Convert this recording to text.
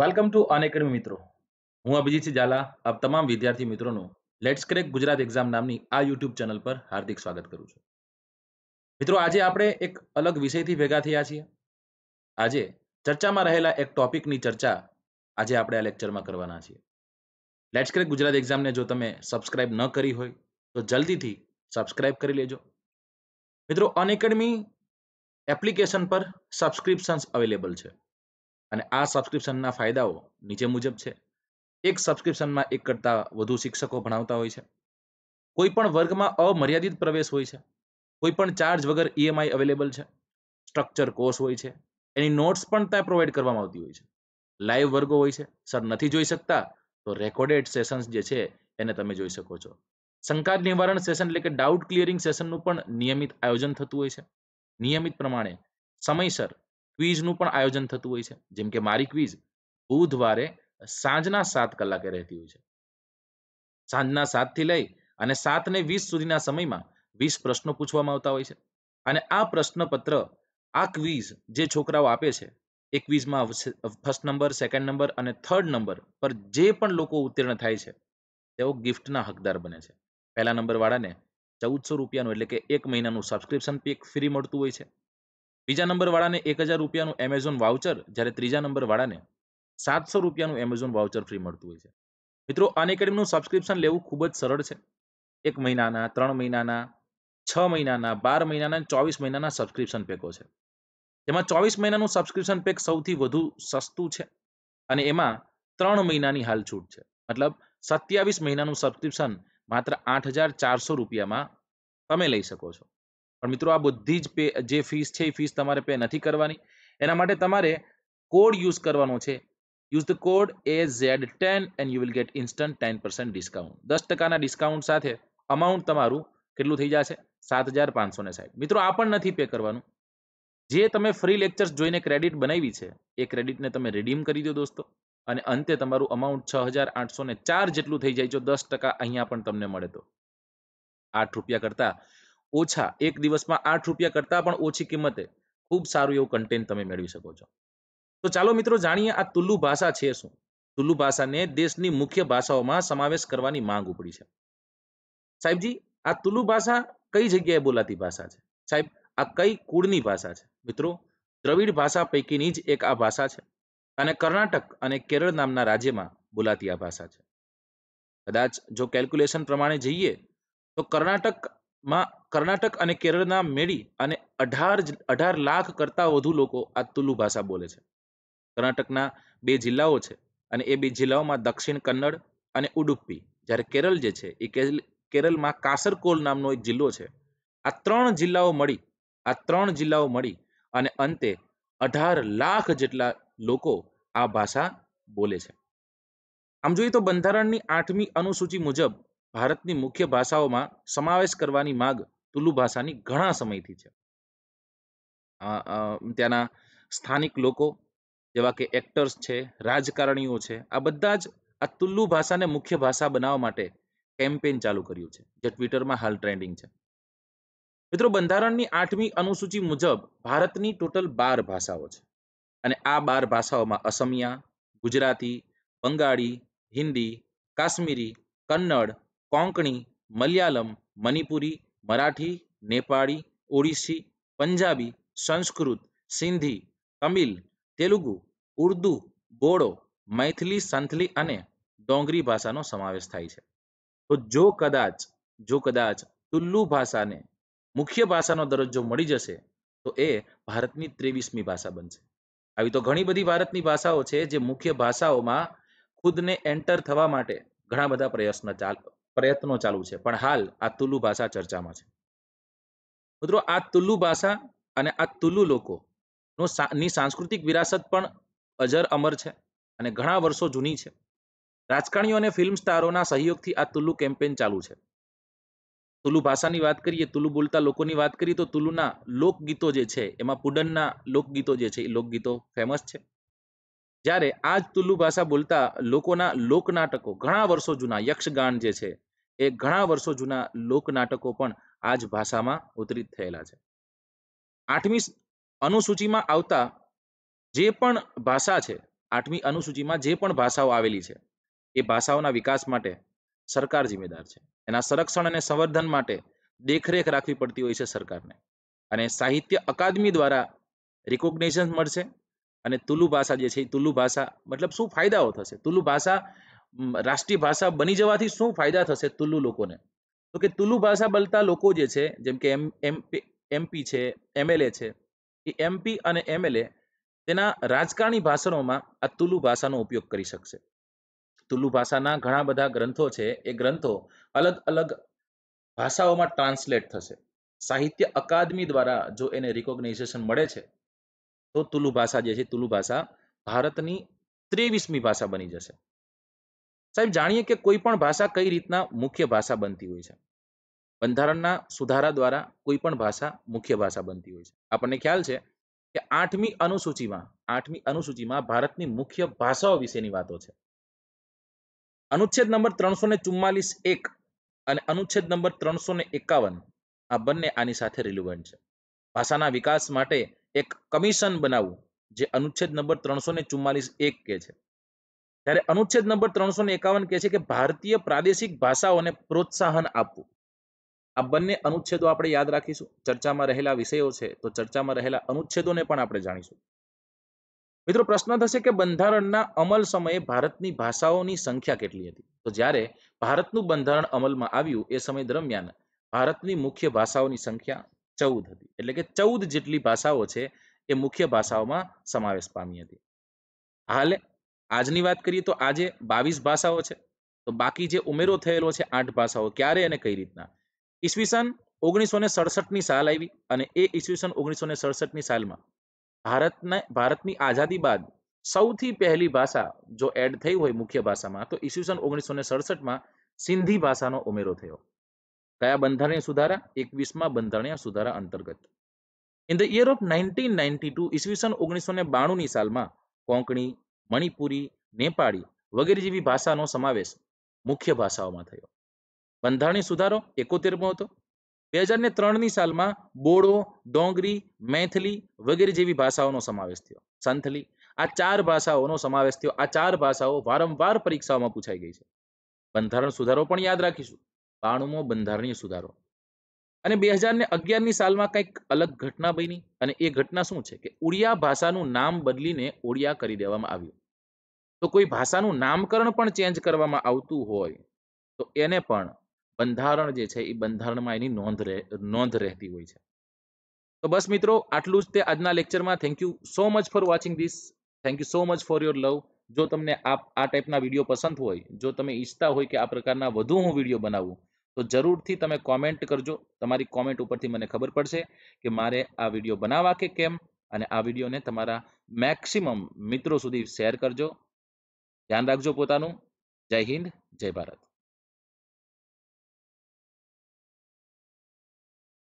welcome to અન મિત્રો હું અભિજીત ઝાલા આપ તમામ વિદ્યાર્થી મિત્રોનું લેટ્સ ક્રેક ગુજરાત એક્ઝામ નામની આ યુટ્યુબ ચેનલ પર હાર્દિક સ્વાગત કરું છું મિત્રો આજે આપણે એક અલગ વિષયથી ભેગા થયા છીએ આજે ચર્ચામાં રહેલા એક ટોપિકની ચર્ચા આજે આપણે આ લેક્ચરમાં કરવાના છીએ લેટ્સ ક્રેક ગુજરાત એક્ઝામને જો તમે સબસ્ક્રાઇબ ન કરી હોય તો જલ્દીથી સબસ્ક્રાઇબ કરી લેજો મિત્રો અનએકેડમી એપ્લિકેશન પર સબસ્ક્રિપ્શન્સ અવેલેબલ છે અને આ સબસ્ક્રિપ્શનના ફાયદાઓ નીચે મુજબ છે એક સબસ્ક્રિપ્શનમાં એક કરતાં વધુ શિક્ષકો ભણાવતા હોય છે કોઈપણ વર્ગમાં અમર્યાદિત પ્રવેશ હોય છે કોઈપણ ચાર્જ વગર ઈએમઆઈ e અવેલેબલ છે સ્ટ્રક્ચર કોર્સ હોય છે એની નોટ્સ પણ ત્યાં પ્રોવાઈડ કરવામાં આવતી હોય છે લાઈવ વર્ગો હોય છે સર નથી જોઈ શકતા તો રેકોર્ડેડ સેશન્સ જે છે એને તમે જોઈ શકો છો શંકા નિવારણ સેશન એટલે કે ડાઉટ ક્લિયરિંગ સેશનનું પણ નિયમિત આયોજન થતું હોય છે નિયમિત પ્રમાણે સમયસર ક્વિઝનું પણ આયોજન થતું હોય છે જેમ કે મારી ક્વિઝ બુધવારે સાંજના સાત કલાકે રહેતી હોય છે સાંજના સાતથી લઈ અને સાતને વીસ સુધીના સમયમાં વીસ પ્રશ્નો પૂછવામાં આવતા હોય છે અને આ પ્રશ્નપત્ર આ ક્વિઝ જે છોકરાઓ આપે છે એ ક્વિઝમાં ફર્સ્ટ નંબર સેકન્ડ નંબર અને થર્ડ નંબર પર જે પણ લોકો ઉત્તીર્ણ થાય છે તેઓ ગિફ્ટના હકદાર બને છે પહેલા નંબરવાળાને ચૌદસો રૂપિયાનું એટલે કે એક મહિનાનું સબસ્ક્રિપ્શન પેક ફ્રી મળતું હોય છે બીજા નંબરવાળાને એક હજાર રૂપિયાનું એમેઝોન વાઉચર જ્યારે ત્રીજા નંબરવાળાને સાતસો રૂપિયાનું એમેઝોન વાઉચર ફ્રી મળતું હોય છે મિત્રો અન એકેડમીનું સબસ્ક્રિપ્શન લેવું ખૂબ જ સરળ છે એક મહિનાના ત્રણ મહિનાના છ મહિનાના બાર મહિનાના ચોવીસ મહિનાના સબસ્ક્રિપ્શન પેકો છે એમાં ચોવીસ મહિનાનું સબસ્ક્રિપ્શન પેક સૌથી વધુ સસ્તું છે અને એમાં ત્રણ મહિનાની હાલ છૂટ છે મતલબ સત્યાવીસ મહિનાનું સબસ્ક્રિપ્શન માત્ર આઠ હજાર ચારસો રૂપિયામાં તમે લઈ શકો છો પણ મિત્રો આ બધી જ પે જે ફીસ છે એ ફીસ તમારે પે નથી કરવાની એના માટે તમારે કોડ યુઝ કરવાનો છે use the code A Z ten and you will get instant ten percent discount દસ ટકાના ડિસ્કાઉન્ટ સાથે અમાઉન્ટ તમારું કેટલું થઈ જશે સાત હજાર પાંચસો ને સાઠ મિત્રો આ પણ નથી પે કરવાનું જે તમે ફ્રી લેક્ચર્સ જોઈને ક્રેડિટ બનાવી છે એ ક્રેડિટને તમે રિડીમ કરી દો દોસ્તો અને અંતે તમારું અમાઉન્ટ છ હજાર આઠસો ને ચાર જેટલું થઈ જાય જો દસ ટકા અહીંયા પણ તમને મળે તો આઠ રૂપિયા કરતાં ઓછા એક દિવસમાં આઠ રૂપિયા કરતાં પણ ઓછી કિંમતે ખૂબ સારું એવું કન્ટેન્ટ તમે મેળવી શકો છો તો ચાલો મિત્રો જાણીએ આ તુલ્લુ ભાષા છે શું તુલ્લુ ભાષાને દેશની મુખ્ય ભાષાઓમાં સમાવેશ કરવાની માંગ ઉપડી છે સાહેબજી આ તુલુ ભાષા કઈ જગ્યાએ બોલાતી ભાષા છે સાહેબ આ કઈ કુળની ભાષા છે મિત્રો દ્રવિડ ભાષા પૈકીની જ એક આ ભાષા છે અને કર્ણાટક અને કેરળ નામના રાજ્યમાં બોલાતી આ ભાષા છે કદાચ જો કેલ્ક્યુલેશન પ્રમાણે જઈએ તો કર્ણાટક માં કર્ણાટક અને કેરળના મેળી અને અઢાર અઢાર લાખ કરતાં વધુ લોકો આ તુલુ ભાષા બોલે છે કર્ણાટકના બે જિલ્લાઓ છે અને એ બે જિલ્લાઓમાં દક્ષિણ કન્નડ અને ઉડુપી જ્યારે કેરળ જે છે એ કેરળમાં કાસરકોલ નામનો એક જિલ્લો છે આ ત્રણ જિલ્લાઓ મળી આ ત્રણ જિલ્લાઓ મળી અને અંતે અઢાર લાખ જેટલા લોકો આ ભાષા બોલે છે આમ જોઈએ તો બંધારણની આઠમી અનુસૂચિ મુજબ ભારતની મુખ્ય ભાષાઓમાં સમાવેશ કરવાની માગ તુલુ ભાષાની ઘણા સમયથી છે ત્યાંના સ્થાનિક લોકો જેવા કે એક્ટર્સ છે રાજકારણીઓ છે આ બધા જ આ તુલ્લુ ભાષાને મુખ્ય ભાષા બનાવવા માટે કેમ્પેન ચાલુ કર્યું છે જે ટ્વિટરમાં હાલ ટ્રેન્ડિંગ છે મિત્રો બંધારણની આઠમી અનુસૂચિ મુજબ ભારતની ટોટલ બાર ભાષાઓ છે અને આ બાર ભાષાઓમાં અસમિયા ગુજરાતી બંગાળી હિન્દી કાશ્મીરી કન્નડ કોંકણી મલયાલમ મણિપુરી મરાઠી નેપાળી ઓડિસી પંજાબી સંસ્કૃત સિંધી તમિલ તેલુગુ ઉર્દુ બોડો મૈથિલી સંથલી અને ડોંગરી ભાષાનો સમાવેશ થાય છે તો જો કદાચ જો કદાચ તુલ્લુ ભાષાને મુખ્ય ભાષાનો દરજ્જો મળી જશે તો એ ભારતની ત્રેવીસમી ભાષા બનશે આવી તો ઘણી બધી ભારતની ભાષાઓ છે જે મુખ્ય ભાષાઓમાં ખુદને એન્ટર થવા માટે ઘણા બધા પ્રયત્ન ચાલ પ્રયત્નો ચાલુ છે પણ હાલ આ તુલુ ભાષા ચર્ચામાં છે મિત્રો આ તુલુ ભાષા અને આ તુલુ લોકો ની સાંસ્કૃતિક વિરાસત પણ અજર અમર છે અને ઘણા વર્ષો જૂની છે રાજકારણીઓ અને ફિલ્મ સ્ટારોના સહયોગથી આ તુલુ કેમ્પેન ચાલુ છે તુલુ ભાષાની વાત કરીએ તુલુ બોલતા લોકોની વાત કરીએ તો તુલુના લોકગીતો જે છે એમાં પુડનના લોકગીતો જે છે એ લોકગીતો ફેમસ છે જ્યારે આ જ તુલુ ભાષા બોલતા લોકોના લોકનાટકો ઘણા વર્ષો જૂના યક્ષગાન જે છે એ ઘણા વર્ષો જૂના લોકનાટકો પણ આ જ ભાષામાં ઉતરિત થયેલા છે આઠમી અનુસૂચિમાં આવતા જે પણ ભાષા છે આઠમી અનુસૂચિમાં જે પણ ભાષાઓ આવેલી છે એ ભાષાઓના વિકાસ માટે સરકાર જિમ્મેદાર છે એના સંરક્ષણ અને સંવર્ધન માટે દેખરેખ રાખવી પડતી હોય છે સરકારને અને સાહિત્ય અકાદમી દ્વારા રિકોગ્નેશન મળશે અને તુલુ ભાષા જે છે એ તુલુ ભાષા મતલબ શું ફાયદાઓ થશે તુલુ ભાષા રાષ્ટ્રીય ભાષા બની જવાથી શું ફાયદા થશે તુલુ લોકોને તો કે તુલુ ભાષા બોલતા લોકો જે છે જેમ કે એમ એમપી એમપી છે એમએલએ છે એ એમપી અને એમએલએ તેના રાજકારણી ભાષણોમાં આ તુલુ ભાષાનો ઉપયોગ કરી શકશે તુલુ ભાષાના ઘણા બધા ગ્રંથો છે એ ગ્રંથો અલગ અલગ ભાષાઓમાં ટ્રાન્સલેટ થશે સાહિત્ય અકાદમી દ્વારા જો એને રિકોગ્નાઇઝેશન મળે છે તો તુલુ ભાષા જે છે તુલુ ભાષા ભારતની ત્રેવીસમી ભાષા બની જશે સાહેબ જાણીએ કે કોઈ પણ ભાષા કઈ રીતના મુખ્ય ભાષા બનતી હોય છે બંધારણના સુધારા દ્વારા કોઈ પણ ભાષા મુખ્ય ભાષા બનતી હોય છે આપણને ખ્યાલ છે કે આઠમી અનુસૂચિમાં આઠમી અનુસૂચિમાં ભારતની મુખ્ય ભાષાઓ વિશેની વાતો છે અનુચ્છેદ નંબર ત્રણસો ને ચુમ્માલીસ એક અને અનુચ્છેદ નંબર ત્રણસો ને એકાવન આ બંને આની સાથે રિલેવન્ટ છે ભાષાના વિકાસ માટે એક કમિશન બનાવવું જે અનુચ્છેદ નંબર ત્રણસો ને ચુમ્માલીસ એક કે છે ત્યારે અનુચ્છેદ નંબર ત્રણસો એકાવન કહે છે કે ભારતીય પ્રાદેશિક ભાષાઓને પ્રોત્સાહન આપવું આ બંને અનુચ્છેદો આપણે યાદ રાખીશું ચર્ચામાં રહેલા વિષયો છે તો ચર્ચામાં રહેલા અનુચ્છેદોને પણ આપણે જાણીશું મિત્રો પ્રશ્ન થશે કે બંધારણના અમલ સમયે ભારતની ભાષાઓની સંખ્યા કેટલી હતી તો જ્યારે ભારતનું બંધારણ અમલમાં આવ્યું એ સમય દરમિયાન ભારતની મુખ્ય ભાષાઓની સંખ્યા ચૌદ હતી એટલે કે ચૌદ જેટલી ભાષાઓ છે એ મુખ્ય ભાષાઓમાં સમાવેશ પામી હતી હાલ આજની વાત કરીએ તો આજે બાવીસ ભાષાઓ છે તો બાકી જે ઉમેરો થયેલો છે આઠ ભાષાઓ ક્યારે અને કઈ રીતના ઈસવીસન ઓગણીસો ને સડસઠની સાલ આવી અને એ ઈસવીસન ઓગણીસો ને સડસઠની સાલમાં ભારતને ભારતની આઝાદી બાદ સૌથી પહેલી ભાષા જો એડ થઈ હોય મુખ્ય ભાષામાં તો ઈસવીસન ઓગણીસો ને સડસઠમાં સિંધી ભાષાનો ઉમેરો થયો કયા બંધારણીય સુધારા એકવીસમાં બંધારણીય સુધારા અંતર્ગત in the year of nineteen ninety two ઈસવીસન ઓગણીસો ને બાણુંની સાલમાં કોંકણી મણિપુરી નેપાળી વગેરે જેવી ભાષાનો સમાવેશ મુખ્ય ભાષાઓમાં થયો બંધારણીય સુધારો એકોતેરમો હતો બે હજાર ને ત્રણની સાલમાં બોડો ડોંગરી મેથલી વગેરે જેવી ભાષાઓનો સમાવેશ થયો સંથલી આ ચાર ભાષાઓનો સમાવેશ થયો આ ચાર ભાષાઓ વારંવાર પરીક્ષાઓમાં પૂછાઈ ગઈ છે બંધારણ સુધારો પણ યાદ રાખીશું બાણુમો બંધારણીય સુધારો અને બે હજારને અગિયારની સાલમાં કંઈક અલગ ઘટના બની અને એ ઘટના શું છે કે ઉડિયા ભાષાનું નામ બદલીને ઓડિયા કરી દેવામાં આવ્યું તો કોઈ ભાષાનું નામકરણ પણ ચેન્જ કરવામાં આવતું હોય તો એને પણ બંધારણ જે છે એ બંધારણમાં એની નોંધ રહે નોંધ રહેતી હોય છે તો બસ મિત્રો આટલું જ તે આજના લેક્ચરમાં thank you so much for watching this thank you so much for your love જો તમને આ આ ટાઈપના વિડીયો પસંદ હોય જો તમે ઈચ્છતા હોય કે આ પ્રકારના વધુ હું વિડીયો બનાવું તો જરૂરથી તમે કોમેન્ટ કરજો તમારી કોમેન્ટ ઉપરથી મને ખબર પડશે કે મારે આ વિડીયો બનાવવા કે કેમ અને આ વિડીયોને તમારા મેક્સિમમ મિત્રો સુધી શેર કરજો ધ્યાન રાખજો પોતાનું જય હિન્દ જય ભારત